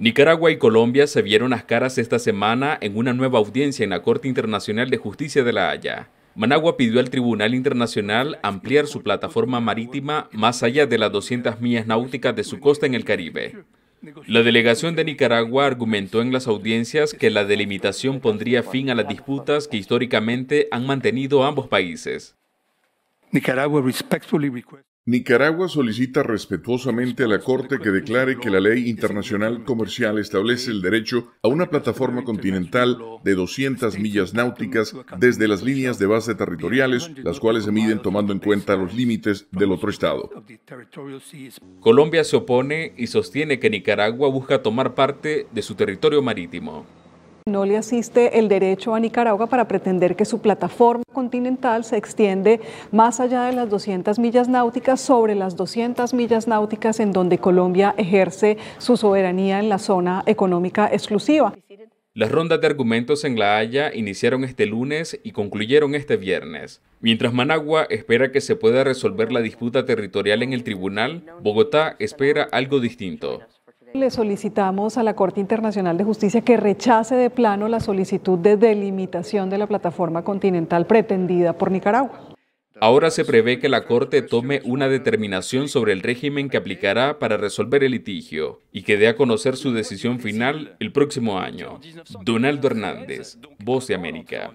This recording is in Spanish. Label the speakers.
Speaker 1: Nicaragua y Colombia se vieron las caras esta semana en una nueva audiencia en la Corte Internacional de Justicia de La Haya. Managua pidió al Tribunal Internacional ampliar su plataforma marítima más allá de las 200 millas náuticas de su costa en el Caribe. La delegación de Nicaragua argumentó en las audiencias que la delimitación pondría fin a las disputas que históricamente han mantenido ambos países.
Speaker 2: Nicaragua Nicaragua solicita respetuosamente a la Corte que declare que la ley internacional comercial establece el derecho a una plataforma continental de 200 millas náuticas desde las líneas de base territoriales, las cuales se miden tomando en cuenta los límites del otro Estado. Colombia se opone y sostiene que
Speaker 1: Nicaragua busca tomar parte de su territorio marítimo.
Speaker 3: No le asiste el derecho a Nicaragua para pretender que su plataforma continental se extiende más allá de las 200 millas náuticas sobre las 200 millas náuticas en donde Colombia ejerce su soberanía en la zona económica exclusiva.
Speaker 1: Las rondas de argumentos en La Haya iniciaron este lunes y concluyeron este viernes. Mientras Managua espera que se pueda resolver la disputa territorial en el tribunal, Bogotá espera algo distinto.
Speaker 3: Le solicitamos a la Corte Internacional de Justicia que rechace de plano la solicitud de delimitación de la plataforma continental pretendida por Nicaragua.
Speaker 1: Ahora se prevé que la Corte tome una determinación sobre el régimen que aplicará para resolver el litigio y que dé a conocer su decisión final el próximo año. Donaldo Hernández, Voz de América.